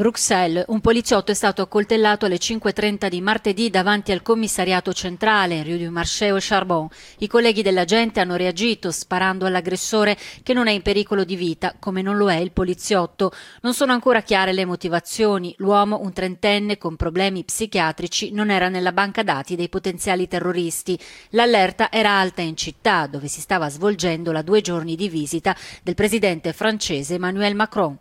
Bruxelles, un poliziotto è stato accoltellato alle 5.30 di martedì davanti al commissariato centrale, Rue du Marché au Charbon. I colleghi dell'agente hanno reagito sparando all'aggressore che non è in pericolo di vita, come non lo è il poliziotto. Non sono ancora chiare le motivazioni. L'uomo, un trentenne con problemi psichiatrici, non era nella banca dati dei potenziali terroristi. L'allerta era alta in città, dove si stava svolgendo la due giorni di visita del presidente francese Emmanuel Macron.